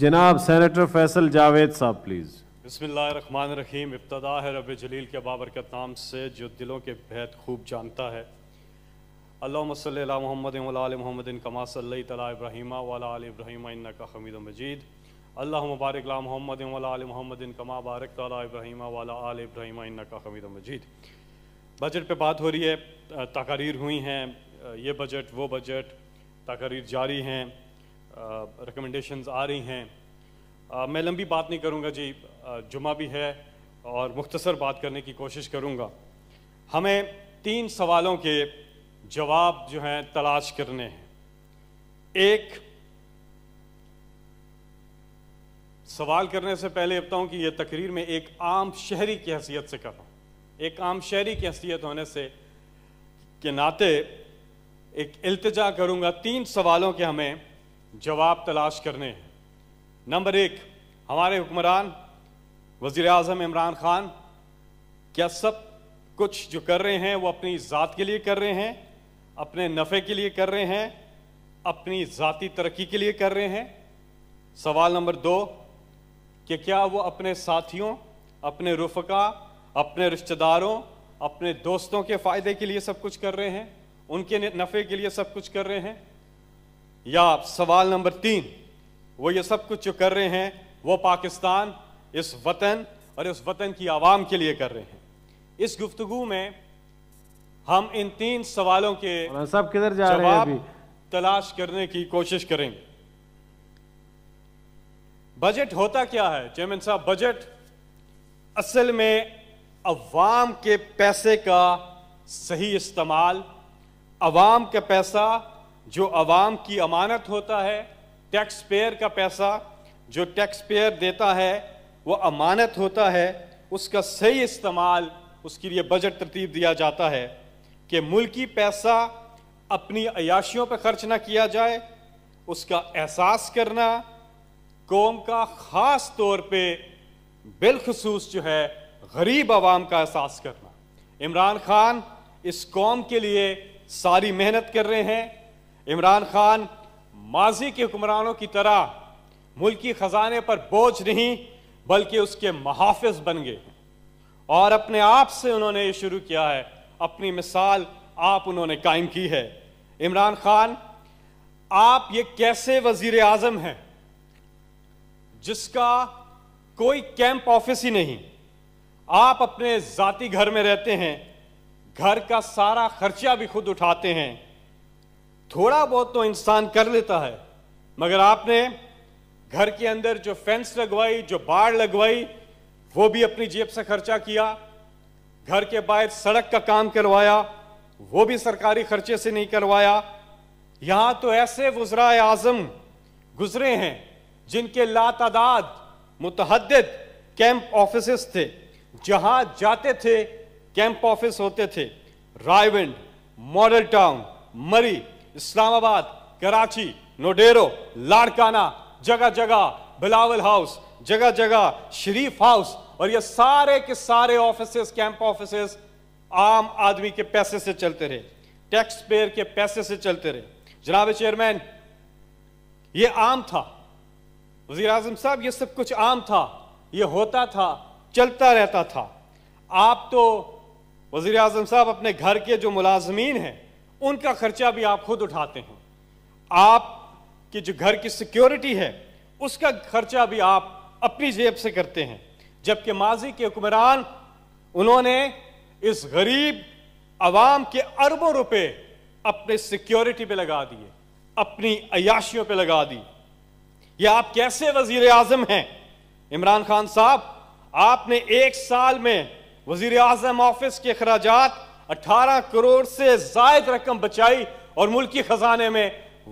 जनाब सेनेटर फैसल जावेद साहब प्लीज़ बसमान रहीम इब्तदा है रब जलील के बाबरकत नाम से जो दिलों के बेहद खूब जानता है अल्लासल महमद मोहम्मद कमा सल तला इब्राहिमा वाला इब्राहिम का हमीद मजीद अल्लाह मुबारक ला मोहम्मद वाल मोहम्मद कमा बारक तला इब्राहिमा वाला इब्राहिम का हमीद मजीद बजट पर बात हो रही है तकारीर हुई हैं ये बजट वो बजट तकारीर जारी हैं रिकमेंडेशंस आ रही हैं आ, मैं लंबी बात नहीं करूँगा जी जुमा भी है और मुख्तसर बात करने की कोशिश करूँगा हमें तीन सवालों के जवाब जो हैं तलाश करने हैं एक सवाल करने से पहले बताऊं कि यह तकरीर में एक आम शहरी की हैसियत से कर रहा हूँ एक आम शहरी की हैसियत होने से के नाते एक अल्तजा करूँगा तीन सवालों के हमें जवाब तलाश करने हैं नंबर एक हमारे हुक्मरान वज़ी अजम इमरान ख़ान क्या सब कुछ जो कर रहे हैं वो अपनी ज़ात के लिए कर रहे हैं अपने नफ़े के लिए कर रहे हैं अपनी ज़ाती तरक्की के लिए कर रहे हैं सवाल नंबर दो कि क्या वो अपने साथियों अपने रुफका अपने रिश्तेदारों अपने दोस्तों के फ़ायदे के लिए सब कुछ कर रहे हैं उनके नफ़े के लिए सब कुछ कर रहे हैं या सवाल नंबर तीन वो ये सब कुछ जो कर रहे हैं वो पाकिस्तान इस वतन और इस वतन की आवाम के लिए कर रहे हैं इस गुफ्तगु में हम इन तीन सवालों के सब किधर जा रहे हैं अभी? तलाश करने की कोशिश करेंगे बजट होता क्या है चेयरमैन साहब बजट असल में अवाम के पैसे का सही इस्तेमाल अवाम का पैसा जो अवाम की अमानत होता है टैक्स पेयर का पैसा जो टैक्स पेयर देता है वो अमानत होता है उसका सही इस्तेमाल उसके लिए बजट तरतीब दिया जाता है कि मुल्की पैसा अपनी अयाशियों पर खर्च ना किया जाए उसका एहसास करना कौम का ख़ास तौर पर बिलखसूस जो है गरीब आवाम का एहसास करना इमरान खान इस कौम के लिए सारी मेहनत कर रहे हैं इमरान खान माजी के हुक्मरानों की तरह मुल्की ख़जाने पर बोझ नहीं बल्कि उसके महाफिज बन गए हैं और अपने आप से उन्होंने ये शुरू किया है अपनी मिसाल आप उन्होंने कायम की है इमरान खान आप ये कैसे वजीर आजम हैं जिसका कोई कैंप ऑफिस ही नहीं आप अपने जाति घर में रहते हैं घर का सारा खर्चा भी खुद उठाते हैं थोड़ा बहुत तो इंसान कर लेता है मगर आपने घर के अंदर जो फेंस लगवाई जो बाड़ लगवाई वो भी अपनी जेब से खर्चा किया घर के बाहर सड़क का काम करवाया वो भी सरकारी खर्चे से नहीं करवाया यहां तो ऐसे वज्रा आजम गुजरे हैं जिनके लातादाद मुतहद कैंप ऑफिस थे जहां जाते थे कैंप ऑफिस होते थे रायविंड मॉडल टाउन मरी इस्लामाबाद कराची नोडेरो लाड़काना जगह जगह बिलावल हाउस जगह जगह शरीफ हाउस और ये सारे के सारे ऑफिस कैंप ऑफिस आम आदमी के पैसे से चलते रहे टैक्स पेयर के पैसे से चलते रहे जनाब चेयरमैन ये आम था वजीर आजम साहब ये सब कुछ आम था ये होता था चलता रहता था आप तो वजीर आजम साहब अपने घर के जो मुलाजमीन हैं उनका खर्चा भी आप खुद उठाते हैं आप की जो घर की सिक्योरिटी है उसका खर्चा भी आप अपनी जेब से करते हैं जबकि माजी के हुक्मरान उन्होंने इस गरीब आवाम के अरबों रुपए अपने सिक्योरिटी पे लगा दिए अपनी अयाशियों पे लगा दी ये आप कैसे वजीर आजम हैं इमरान खान साहब आपने एक साल में वजीर आजम ऑफिस के अखराजात अठारह करोड़ से जायद रकम बचाई और मुल्की खजाने में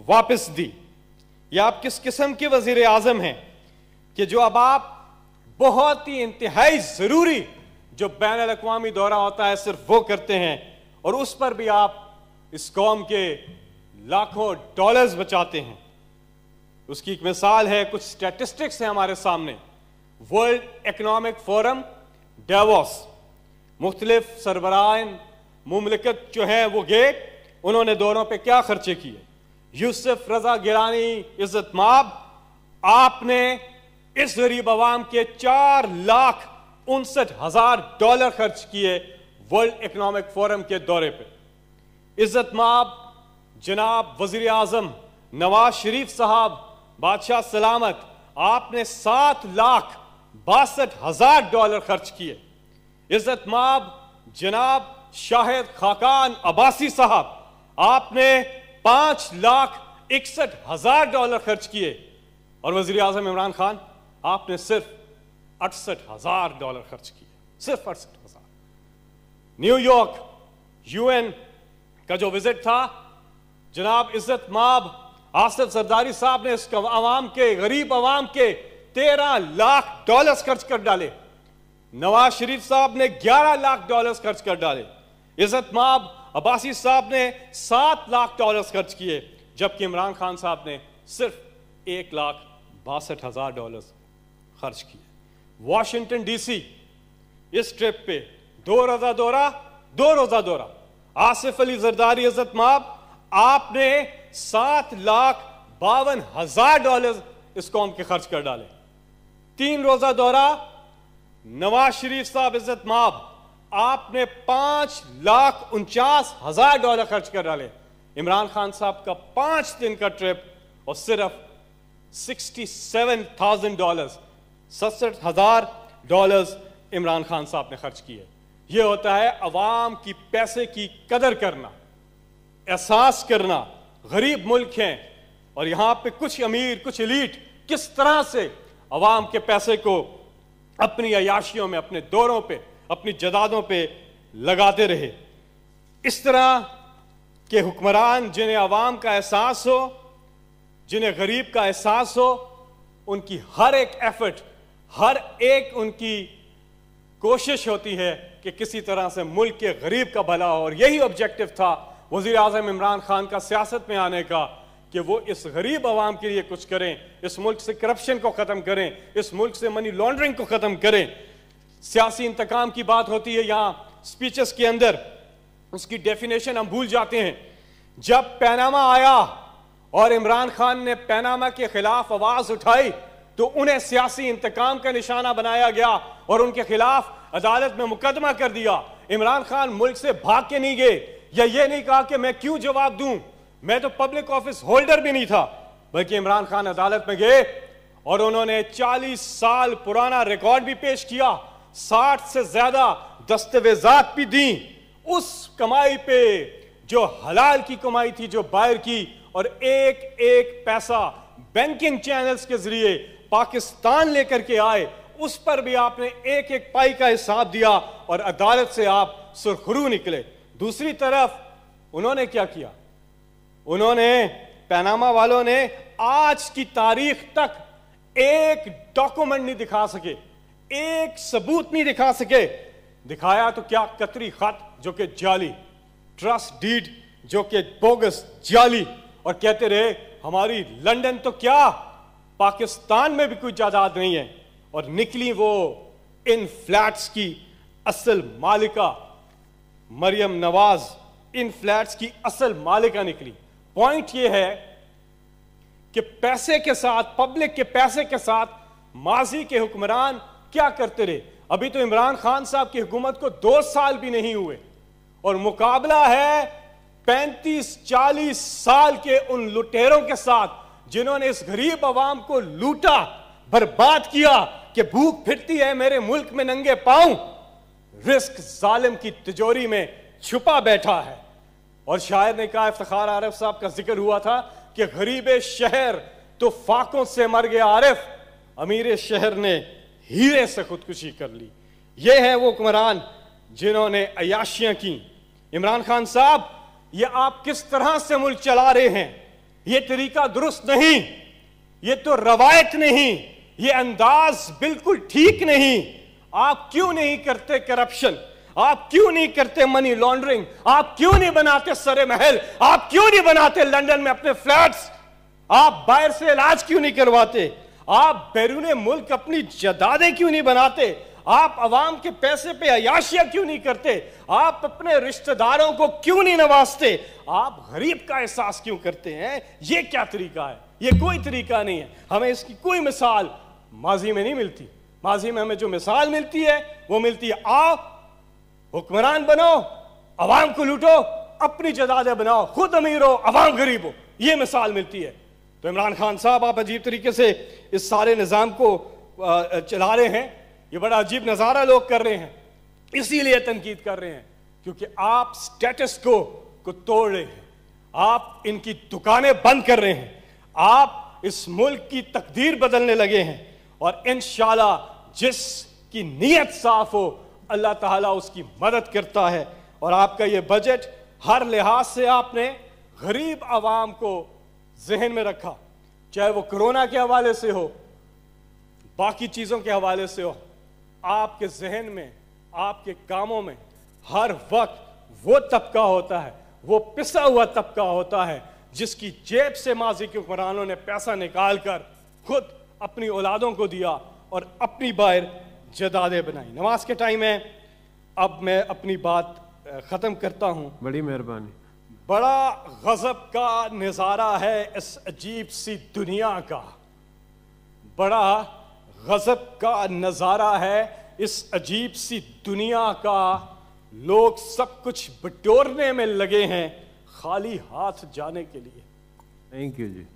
वापस दी या आप किस किस्म के वजीर आजम हैं कि जो अब आप बहुत ही इंतहाई ज़रूरी जो बैन अवी दौरा होता है सिर्फ वो करते हैं और उस पर भी आप इस कौम के लाखों डॉलर्स बचाते हैं उसकी एक मिसाल है कुछ स्टैटिस्टिक्स हैं हमारे सामने वर्ल्ड इकोनॉमिक फोरम डेवॉस मुख्तलिफ सरबराइन मुमलिकत जो है वो गेट उन्होंने दोनों पे क्या खर्चे किए यूसुफ रजा गिरानी इज्जत माब आपने इस गरीब आवाम के चार लाख उनसठ हजार डॉलर खर्च किए वर्ल्ड इकनॉमिक फोरम के दौरे पे इज्जत माब जनाब वजीर आजम नवाज शरीफ साहब बादशाह सलामत आपने सात लाख बासठ हजार डॉलर खर्च किए इज्जत माब जनाब शाहिद खाकान अबासी साहब आपने पांच लाख इकसठ हजार डॉलर खर्च किए और वजीर आजम इमरान खान आपने सिर्फ अड़सठ हजार डॉलर खर्च किए सिर्फ अड़सठ हजार न्यूयॉर्क यूएन का जो विजिट था जनाब इज्जत माब आसिफ सरदारी साहब ने इस आवाम के गरीब आवाम के तेरह लाख डॉलर्स खर्च कर डाले नवाज शरीफ साहब ने ग्यारह लाख डॉलर्स खर्च कर डाले इज्जत माब अब्बासी साहब ने सात लाख डॉलर्स खर्च किए जबकि इमरान खान साहब ने सिर्फ एक लाख बासठ हजार डॉलर खर्च किए वाशिंगटन डीसी इस ट्रिप पे दो रोजा दौरा दो रोजा दौरा आसिफ अली जरदारी इज्जत माब आपने सात लाख बावन हजार डॉलर इस कौम के खर्च कर डाले तीन रोजा दौरा नवाज शरीफ साहब इज्जत माब आपने पांच लाख उनचास हजार डॉलर खर्च कर डाले इमरान खान साहब का पांच दिन का ट्रिप और सिर्फ सिक्सटी सेवन थाउजेंड डॉलर सड़सठ हजार डॉलर इमरान खान साहब ने खर्च किए यह होता है अवाम की पैसे की कदर करना एहसास करना गरीब मुल्क हैं और यहां पे कुछ अमीर कुछ लीट किस तरह से अवाम के पैसे को अपनी अयाशियों में अपने दौरों पर अपनी जदादों पे लगाते रहे इस तरह के हुक्मरान जिन्हें आवाम का एहसास हो जिन्हें गरीब का एहसास हो उनकी हर एक एफर्ट हर एक उनकी कोशिश होती है कि किसी तरह से मुल्क के गरीब का भला हो और यही ऑब्जेक्टिव था वज़ी अजम इमरान खान का सियासत में आने का कि वो इस गरीब आवाम के लिए कुछ करें इस मुल्क से करप्शन को ख़त्म करें इस मुल्क से मनी लॉन्ड्रिंग को ख़त्म करें सियासी इंतकाम की बात होती है यहाँ स्पीचेस के अंदर उसकी डेफिनेशन हम भूल जाते हैं जब पैनामा आया और इमरान खान ने पैनामा के खिलाफ आवाज उठाई तो उन्हें सियासी इंतकाम का निशाना बनाया गया और उनके खिलाफ अदालत में मुकदमा कर दिया इमरान खान मुल्क से भाग के नहीं गए या ये नहीं कहा कि मैं क्यों जवाब दूं मैं तो पब्लिक ऑफिस होल्डर भी नहीं था बल्कि इमरान खान अदालत में गए और उन्होंने 40 साल पुराना रिकॉर्ड भी पेश किया साठ से ज्यादा दस्तावेजात भी दी उस कमाई पे जो हलाल की कमाई थी जो बाहर की और एक एक पैसा बैंकिंग चैनल्स के जरिए पाकिस्तान लेकर के आए उस पर भी आपने एक एक पाई का हिसाब दिया और अदालत से आप सुरखरू निकले दूसरी तरफ उन्होंने क्या किया उन्होंने पैनामा वालों ने आज की तारीख तक एक डॉक्यूमेंट नहीं दिखा सके एक सबूत नहीं दिखा सके दिखाया तो क्या कतरी खत जो कि जाली ट्रस्ट डीड जो कि बोगस जाली और कहते रहे हमारी लंदन तो क्या पाकिस्तान में भी कोई जायदाद नहीं है और निकली वो इन फ्लैट्स की असल मालिका मरियम नवाज इन फ्लैट्स की असल मालिका निकली पॉइंट ये है कि पैसे के साथ पब्लिक के पैसे के साथ माजी के हुक्मरान क्या करते रहे अभी तो इमरान खान साहब की हुकूमत को दो साल भी नहीं हुए और मुकाबला है पैंतीस चालीस साल के उन लुटेरों के साथ जिन्होंने इस गरीब आवाम को लूटा बर्बाद किया कि भूख फिरती है मेरे मुल्क में नंगे पाऊं रिस्क जालिम की तिजोरी में छुपा बैठा है और शायर ने कहा इफ्तार आरिफ साहब का जिक्र हुआ था कि गरीब शहर तो फाकों से मर गया आरिफ अमीर शहर ने हीरे से खुदकुशी कर ली ये है वो हुक्मरान जिन्होंने अयाशियां की इमरान खान साहब ये आप किस तरह से मुल्क चला रहे हैं ये तरीका दुरुस्त नहीं ये तो रवायत नहीं ये अंदाज बिल्कुल ठीक नहीं आप क्यों नहीं करते करप्शन आप क्यों नहीं करते मनी लॉन्ड्रिंग आप क्यों नहीं बनाते सरे महल आप क्यों नहीं बनाते लंदन में अपने फ्लैट्स आप बाहर से इलाज क्यों नहीं करवाते आप बैरून मुल्क अपनी जदादें क्यों नहीं बनाते आप अवाम के पैसे पे अयाशिया क्यों नहीं करते आप अपने रिश्तेदारों को क्यों नहीं नवाजते आप गरीब का एहसास क्यों करते हैं ये क्या तरीका है ये कोई तरीका नहीं है हमें इसकी कोई मिसाल माजी में नहीं मिलती माजी में हमें जो मिसाल मिलती है वो मिलती है आप हुक्मरान बनाओ अवाम को लूटो अपनी जदादें बनाओ खुद अमीर हो अवाम गरीब हो यह मिसाल मिलती है तो इमरान खान साहब आप अजीब तरीके से इस सारे निज़ाम को चला रहे हैं ये बड़ा अजीब नज़ारा लोग कर रहे हैं इसीलिए तनकीद कर रहे हैं क्योंकि आप स्टेटस को को तोड़ रहे हैं आप इनकी दुकानें बंद कर रहे हैं आप इस मुल्क की तकदीर बदलने लगे हैं और इन की नीयत साफ हो अल्लाह ताला उसकी मदद करता है और आपका ये बजट हर लिहाज से आपने गरीब आवाम को जहन में रखा चाहे वो कोरोना के हवाले से हो बाकी चीज़ों के हवाले से हो आपके जहन में आपके कामों में हर वक्त वो तबका होता है वो पिसा हुआ तबका होता है जिसकी जेब से माजी के हुक्मरानों ने पैसा निकाल कर खुद अपनी औलादों को दिया और अपनी बाहर जदादे बनाई नमाज के टाइम है अब मैं अपनी बात ख़त्म करता हूँ बड़ी मेहरबानी बड़ा गजब का नज़ारा है इस अजीब सी दुनिया का बड़ा गजब का नज़ारा है इस अजीब सी दुनिया का लोग सब कुछ बटोरने में लगे हैं खाली हाथ जाने के लिए थैंक यू जी